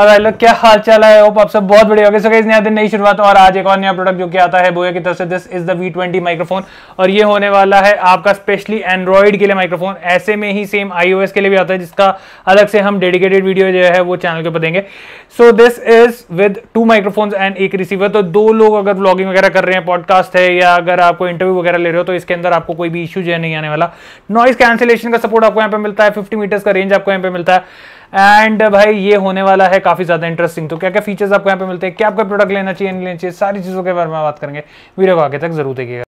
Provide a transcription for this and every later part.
और भाई लोग क्या हाल चाल है होप आप सब बहुत बढ़िया हो गए नया दिन नई शुरुआत और आज एक और नया प्रोडक्ट जो कि आता है बोया की तरफ से this is the V twenty microphone और ये होने वाला है आपका स्पेशली एंड्रॉइड के लिए माइक्रोफोन ऐसे में ही सेम आईओएस के लिए भी आता है जिसका अलग से हम डेडिकेटेड वीडियो जो है वो चैनल के ऊपर देंगे so this is with two microphone and एक रिसीवर तो दो लोग अगर ब्लॉगिंग वगैरह कर रहे हैं पॉडकास्ट है या अगर आपको इंटरव्यू वगैरह ले रहे हो तो इसके अंदर आपको कोई भी इशू जो है नहीं आने वाला नॉइस कैंसिलेशन का सपोर्ट आपको यहाँ पे मिलता है फिफ्टी मीटर्स का रेंज आपको यहाँ पे मिलता है एंड uh, भाई ये होने वाला है काफी ज्यादा इंटरेस्टिंग तो क्या क्या फीचर्स आपको यहाँ पे मिलते हैं क्या आपको प्रोडक्ट लेना चाहिए नहीं लेना चाहिए सारी चीजों के बारे में बात करेंगे वीडियो को आगे तक जरूर देखिएगा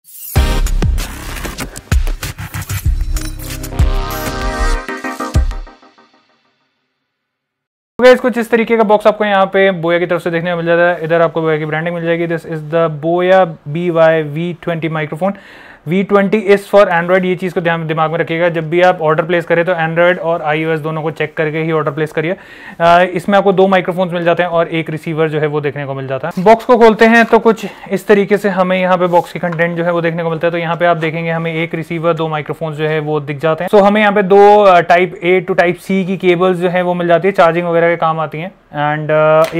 गाइस तो कुछ इस तरीके का बॉक्स आपको यहाँ पे बोया की तरफ से देखने को मिल जाता है इधर आपको बोया की ब्रांडिंग मिल जाएगी this is the Boya B Y V twenty microphone V twenty is for Android ये चीज़ को ध्यान दिमाग में रखिएगा जब भी आप ऑर्डर प्लेस करें तो एंड्रॉइड और आई दोनों को चेक करके ही ऑर्डर प्लेस करिए इसमें आपको दो माइक्रोफोन्स मिल जाते हैं और एक रिसीवर जो है वो देखने को मिल जाता है बॉक्स को खोलते हैं तो कुछ इस तरीके से हमें यहाँ पे बॉक्स की कंटेंट जो है वो देखने को मिलता है तो यहाँ पे आप देखेंगे हमें एक रिसीवर दो माइक्रोफोन जो है वो दिख जाते हैं सो हमें यहाँ पे दो type A two type C की केबल्स जो है वो मिल जाती है चार्जिंग वगैरह के काम आती है एंड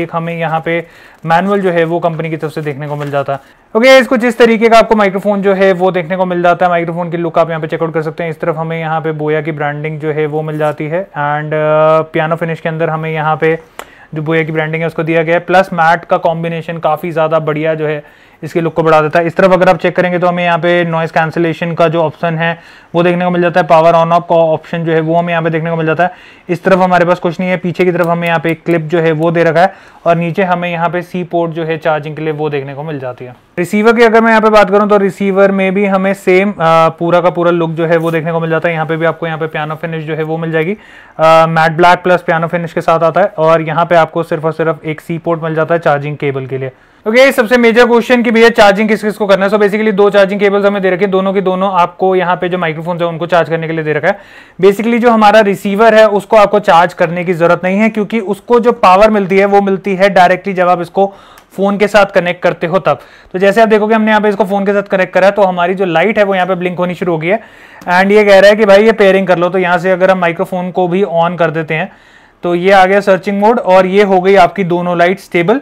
एक हमें यहाँ पे मैनुअल जो है वो कंपनी की तरफ से देखने को मिल जाता है ओके okay, कुछ इस तरीके का आपको माइक्रोफोन जो है वो देखने को मिल जाता है माइक्रोफोन की लुक आप यहाँ पे चेकआउट कर सकते हैं इस तरफ हमें यहाँ पे बोया की ब्रांडिंग जो है वो मिल जाती है एंड पियानो फिनिश के अंदर हमें यहाँ पे जो बोया की ब्रांडिंग है उसको दिया गया है प्लस मैट का कॉम्बिनेशन काफ़ी ज़्यादा बढ़िया जो है इसके लुक को बढ़ा देता है इस तरफ अगर आप चेक करेंगे तो हमें यहाँ पे नॉइस कैंसिलेशन का जो ऑप्शन है वो देखने को मिल जाता है पावर ऑन ऑफ का ऑप्शन जो है वो हमें यहाँ पे देखने को मिल जाता है इस तरफ हमारे पास कुछ नहीं है पीछे की तरफ हमें यहाँ पे एक क्लिप जो है वो दे रखा है और नीचे हमें यहाँ पे सी पोर्ट जो है चार्जिंग के लिए वो देखने को मिल जाती है रिसीवर की अगर मैं यहाँ पे बात करूँ तो रिसीवर में भी हमें सेम पूरा का पूरा लुक जो है वो देखने को मिल जाता है यहाँ पे भी आपको यहाँ पे पियानो फिनिश जो है वो मिल जाएगी matte black plus piano finish के साथ आता है और यहाँ पे आपको सिर्फ और सिर्फ एक सी पोर्ट मिल जाता है चार्जिंग केबल के लिए ओके okay, सबसे मेजर क्वेश्चन की भैया चार्जिंग किस किस को करना है सो so बेसिकली दो चार्जिंग केबल्स हमें दे रखे दोनों की दोनों आपको यहाँ पे जो माइक्रोफोन है उनको चार्ज करने के लिए दे रखा है बेसिकली जो हमारा रिसीवर है उसको आपको चार्ज करने की जरूरत नहीं है क्योंकि उसको जो पावर मिलती है वो मिलती है डायरेक्टली जब आप इसको फोन के साथ कनेक्ट करते हो तब तो जैसे आप देखोगे हमने यहाँ पे इसको फोन के साथ कनेक्ट करा है तो हमारी जो लाइट है वो यहाँ पे ब्लिंक होनी शुरू हो गई है एंड ये कह रहा है कि भाई ये पेयरिंग कर लो तो यहाँ से अगर हम माइक्रोफोन को भी ऑन कर देते हैं तो ये आ गया सर्चिंग मोड और ये हो गई आपकी दोनों लाइट स्टेबल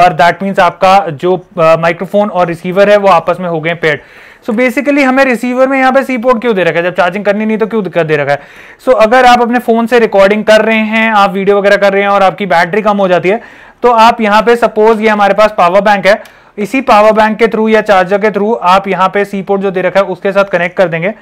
और दैट मीन्स आपका जो माइक्रोफोन और रिसीवर है वो आपस में हो गए पेड सो so बेसिकली हमें रिसीवर में यहाँ पे सी पोर्ट क्यों दे रखा है जब चार्जिंग करनी नहीं तो क्यों दिक्कत दे रखा है सो so, अगर आप अपने फोन से रिकॉर्डिंग कर रहे हैं आप वीडियो वगैरह कर रहे हैं और आपकी बैटरी कम हो जाती है तो आप यहाँ पे सपोज ये हमारे पास पावर बैंक है इसी पावर बैंक के थ्रू या चार्जर के थ्रू आप यहाँ पे सी पोर्ट जो दे रखा है उसके साथ कनेक्ट कर देंगे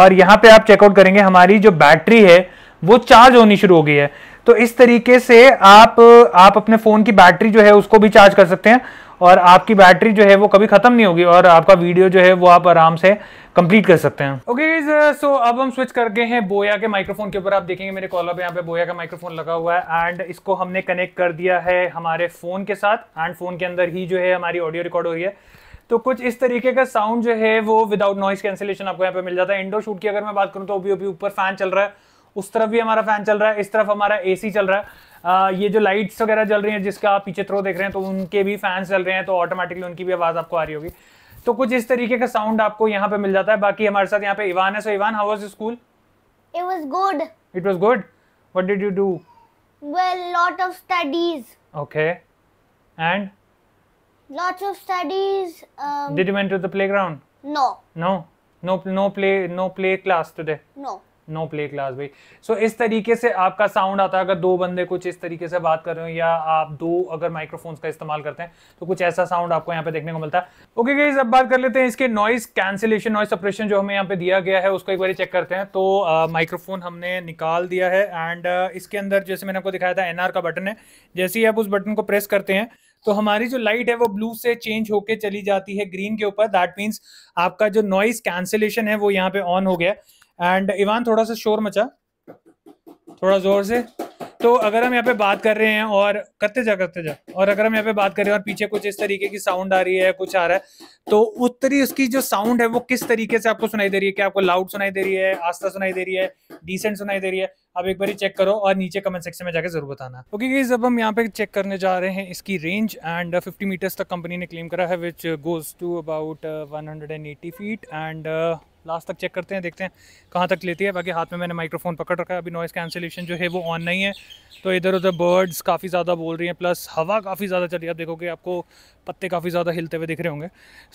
और यहाँ पे आप चेकआउट करेंगे हमारी जो बैटरी है वो चार्ज होनी शुरू हो गई है तो इस तरीके से आप आप अपने फ़ोन की बैटरी जो है उसको भी चार्ज कर सकते हैं और आपकी बैटरी जो है वो कभी ख़त्म नहीं होगी और आपका वीडियो जो है वो आप आराम से कंप्लीट कर सकते हैं ओके सो अब हम स्विच कर गए हैं बोया के माइक्रोफोन के ऊपर आप देखेंगे मेरे कॉलर पे यहाँ पे बोया का माइक्रोफोन लगा हुआ है एंड इसको हमने कनेक्ट कर दिया है हमारे फ़ोन के साथ एंड फ़ोन के अंदर ही जो है हमारी ऑडियो रिकॉर्ड हो रही है तो कुछ इस तरीके का साउंड जो है वो विदाउट नॉइस कैंसिलेशन आपको यहाँ पे मिल जाता है इंडो शूट की अगर मैं बात करूँ तो अभी अभी ऊपर फैन चल रहा है उस तरफ भी हमारा फैन चल रहा है इस तरफ हमारा एसी चल रहा है आ, ये जो लाइट्स वगैरह जल रही हैं जिसका आप पीछे थ्रो देख रहे हैं तो उनके भी फैंस चल रहे हैं तो ऑटोमेटिकली उनकी भी आवाज़ आपको आ रही होगी तो कुछ इस तरीके का साउंड आपको यहाँ पे मिल जाता है बाकी हमारे साथ यहाँ पे इवान है so Ivan how was school it was good it was good what did you do well lot of studies okay and lots of studies did you went to the playground no no no no no play no play class today no play class भाई so इस तरीके से आपका sound आता है अगर दो बंदे कुछ इस तरीके से बात कर रहे हो या आप दो अगर माइक्रोफोन्स का इस्तेमाल करते हैं तो कुछ ऐसा साउंड आपको यहाँ पे देखने को मिलता है ओके गाइज अब बात कर लेते हैं इसके नॉइस कैंसिलेशन नॉइस ऑपरेशन जो हमें यहाँ पे दिया गया है उसको एक बार चेक करते हैं तो माइक्रोफोन uh, हमने निकाल दिया है एंड uh, इसके अंदर जैसे मैंने आपको दिखाया था एनआर का बटन है जैसे ही आप उस बटन को प्रेस करते हैं तो हमारी जो लाइट है वो ब्लू से चेंज होके चली जाती है ग्रीन के ऊपर दैट मीन्स आपका जो नॉइस कैंसिलेशन है वो यहाँ पे ऑन हो गया एंड इवान थोड़ा सा शोर मचा थोड़ा जोर से तो अगर हम यहाँ पे बात कर रहे हैं और करते जा करते जा और अगर हम यहाँ पे बात कर रहे हैं और पीछे कुछ इस तरीके की साउंड आ रही है कुछ आ रहा है तो उत्तरी उसकी जो साउंड है वो किस तरीके से आपको सुनाई दे रही है क्या आपको लाउड सुनाई दे रही है आस्था सुनाई दे रही है डिसेंट सुनाई दे रही है आप एक बार चेक करो और नीचे कमेंट सेक्शन में जाकर जरूर बताना ओके okay, जब हम यहाँ पे चेक करने जा रहे हैं इसकी रेंज एंड फिफ्टी मीटर्स तक कंपनी ने क्लेम करा है which goes to about eighty feet and last तक चेक करते हैं देखते हैं कहाँ तक लेती है बाकी हाथ में मैंने माइक्रोफोन पकड़ रखा है अभी नॉइज़ कैंसिलेशन जो है वो ऑन नहीं है तो इधर उधर बर्ड्स काफ़ी ज़्यादा बोल रही हैं प्लस हवा काफ़ी ज़्यादा चल रही है आप देखोगे आपको पत्ते काफ़ी ज़्यादा हिलते हुए दिख रहे होंगे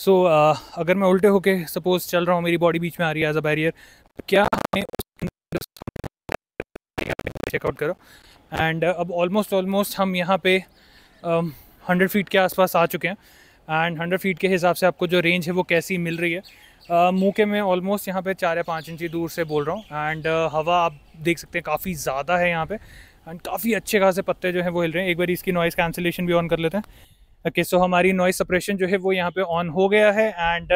सो so, अगर मैं उल्टे होकर सपोज़ चल रहा हूँ मेरी बॉडी बीच में आ रही है एज अ बैरियर क्या हमें चेकआउट करो एंड अब ऑलमोस्ट ऑलमोस्ट हम यहाँ पे हंड्रेड फीट के आसपास आ चुके हैं एंड हंड्रेड फीट के हिसाब से आपको जो रेंज है वो कैसी मिल रही है मुँह के मैं ऑलमोस्ट यहाँ पे चार या पाँच इंची दूर से बोल रहा हूँ एंड हवा आप देख सकते हैं काफ़ी ज़्यादा है यहाँ पे एंड काफ़ी अच्छे खासे पत्ते जो हैं वो हिल रहे हैं एक बार इसकी नॉइस कैंसिलेशन भी ऑन कर लेते हैं ओके okay, सो so हमारी नॉइज़ सप्रेशन जो है वो यहाँ पे ऑन हो गया है एंड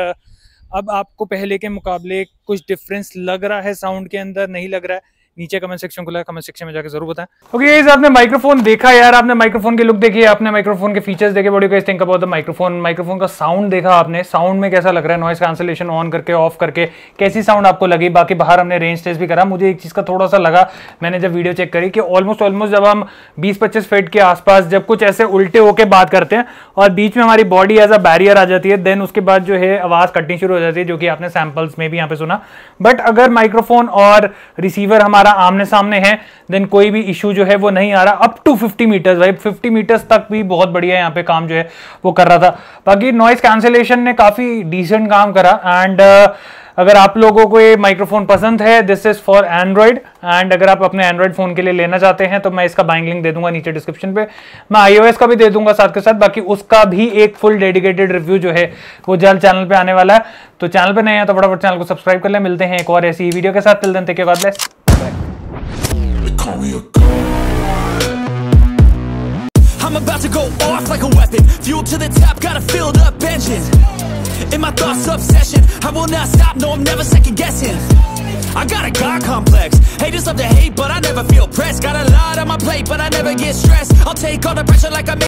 अब आपको पहले के मुकाबले कुछ डिफरेंस लग रहा है साउंड के अंदर नहीं लग रहा है नीचे कमेंट सेक्शन खुला है कमेंट सेक्शन में जाकर जरूर बताएं ओके okay, आपने माइक्रोफोन देखा यार आपने माइक्रोफोन के लुक देखिए आपने माइक्रोफोन के फीचर्स देखे बॉडी कैसे think about the microphone microphone का साउंड देखा आपने साउंड में कैसा लग रहा है नॉइस कैंसिलेशन ऑन करके ऑफ करके कैसी साउंड आपको लगी बाकी बाहर हमने रेंज टेस्ट भी करा मुझे एक चीज का थोड़ा सा लगा मैंने जब वीडियो चेक करी कि ऑलमोस्ट ऑलमोस्ट जब हम बीस पच्चीस फीट के आसपास जब कुछ ऐसे उल्टे होकर बात करते हैं और बीच में हमारी बॉडी एज अ बैरियर आ जाती है देन उसके बाद जो है आवाज कटनी शुरू हो जाती है जो कि आपने सैंपल्स में भी यहाँ पे सुना बट अगर माइक्रोफोन और रिसीवर हमारे हमारा आमने सामने है देन कोई भी इशू जो है वो नहीं आ रहा अप टू 50 मीटर्स भाई 50 मीटर्स तक भी बहुत बढ़िया यहाँ पे काम जो है वो कर रहा था बाकी नॉइस कैंसिलेशन ने काफ़ी डिसेंट काम करा एंड uh, अगर आप लोगों को ये माइक्रोफोन पसंद है this is for Android and अगर आप अपने एंड्रॉइड फोन के लिए लेना चाहते हैं तो मैं इसका बाइंग लिंक दे दूंगा नीचे डिस्क्रिप्शन पे मैं आईओएस का भी दे दूंगा साथ के साथ बाकी उसका भी एक फुल डेडिकेटेड रिव्यू जो है वो जल्द चैनल पे आने वाला है तो चैनल पर नहीं हैं तो फटाफट चैनल को सब्सक्राइब कर ले मिलते हैं एक और ऐसी वीडियो के साथ तिल दिन तक के बाद I'm about to go off like a weapon Fuel to the top, got a filled up engine In my thoughts, obsession I will not stop, no, I'm never second guessing I got a God complex Haters love to hate, but I never feel pressed Got a lot on my plate, but I never get stressed I'll take all the pressure like I make